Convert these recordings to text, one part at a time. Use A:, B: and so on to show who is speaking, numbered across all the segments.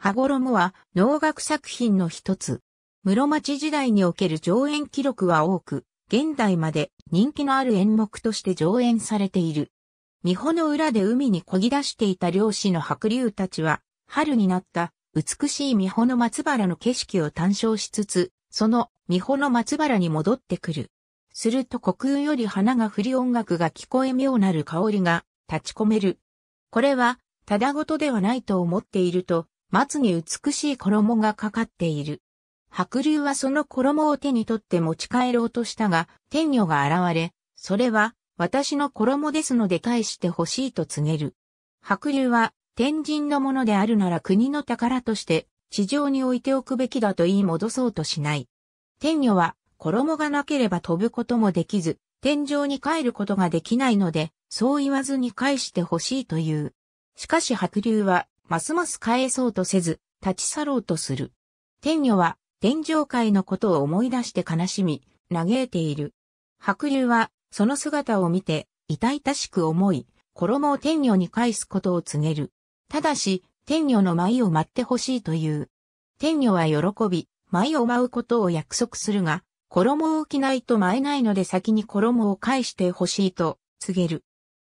A: 羽衣は能楽作品の一つ。室町時代における上演記録は多く、現代まで人気のある演目として上演されている。三保の裏で海に漕ぎ出していた漁師の白竜たちは、春になった美しい三保の松原の景色を鑑賞しつつ、その三保の松原に戻ってくる。すると虚空より花が降り音楽が聞こえ妙なる香りが立ち込める。これは、ただごとではないと思っていると、松に美しい衣がかかっている。白竜はその衣を手に取って持ち帰ろうとしたが、天女が現れ、それは私の衣ですので返してほしいと告げる。白竜は天神のものであるなら国の宝として地上に置いておくべきだと言い戻そうとしない。天女は衣がなければ飛ぶこともできず、天井に帰ることができないので、そう言わずに返してほしいという。しかし白竜はますます返そうとせず、立ち去ろうとする。天女は、天上界のことを思い出して悲しみ、嘆いている。白龍は、その姿を見て、痛々しく思い、衣を天女に返すことを告げる。ただし、天女の舞を舞ってほしいという。天女は喜び、舞を舞うことを約束するが、衣を着ないと舞えないので先に衣を返してほしいと告げる。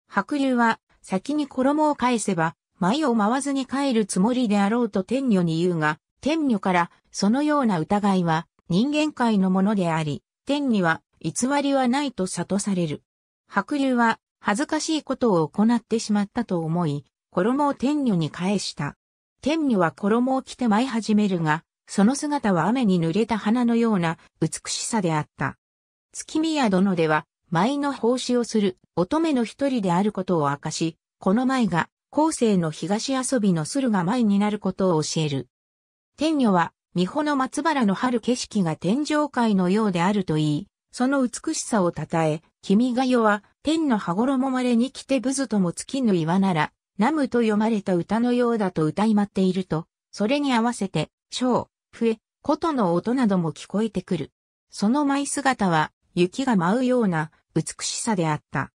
A: 白龍は、先に衣を返せば、舞を舞わずに帰るつもりであろうと天女に言うが、天女からそのような疑いは人間界のものであり、天には偽りはないと悟される。白龍は恥ずかしいことを行ってしまったと思い、衣を天女に返した。天女は衣を着て舞い始めるが、その姿は雨に濡れた花のような美しさであった。月宮殿では舞の奉仕をする乙女の一人であることを明かし、この舞が後世の東遊びの駿河前になることを教える。天女は、三保の松原の春景色が天上界のようであると言い、その美しさを称え、君が代は、天の羽衣まれに来て武ずとも月の岩なら、ナムと読まれた歌のようだと歌いまっていると、それに合わせて、小、笛、琴の音なども聞こえてくる。その舞姿は、雪が舞うような美しさであった。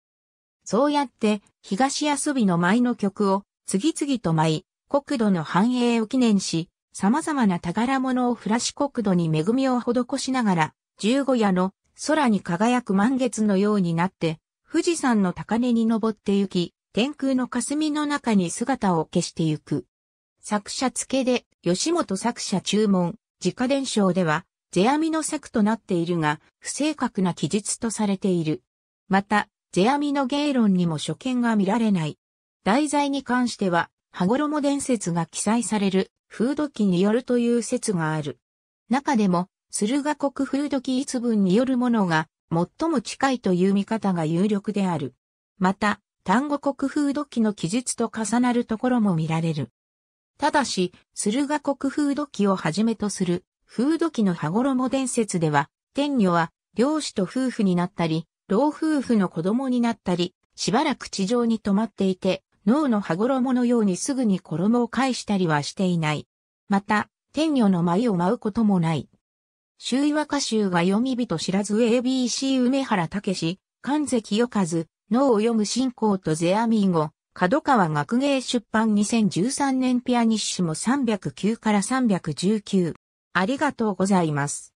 A: そうやって、東遊びの舞の曲を、次々と舞、い、国土の繁栄を記念し、様々な宝物をフラッシュ国土に恵みを施しながら、十五夜の空に輝く満月のようになって、富士山の高根に登って行き、天空の霞の中に姿を消してゆく。作者付けで、吉本作者注文、自家伝承では、世阿弥の作となっているが、不正確な記述とされている。また、世阿弥の芸論にも所見が見られない。題材に関しては、羽衣伝説が記載される、風土記によるという説がある。中でも、駿河国風土記一文によるものが、最も近いという見方が有力である。また、丹後国風土記の記述と重なるところも見られる。ただし、駿河国風土記をはじめとする、風土記の羽衣伝説では、天女は、漁師と夫婦になったり、老夫婦の子供になったり、しばらく地上に止まっていて、脳の羽衣のようにすぐに衣を返したりはしていない。また、天女の舞を舞うこともない。周囲和歌集が読み人知らず ABC 梅原武神関よかず、脳を読む信仰とゼアミー語、角川学芸出版2013年ピアニッシュも309から319。ありがとうございます。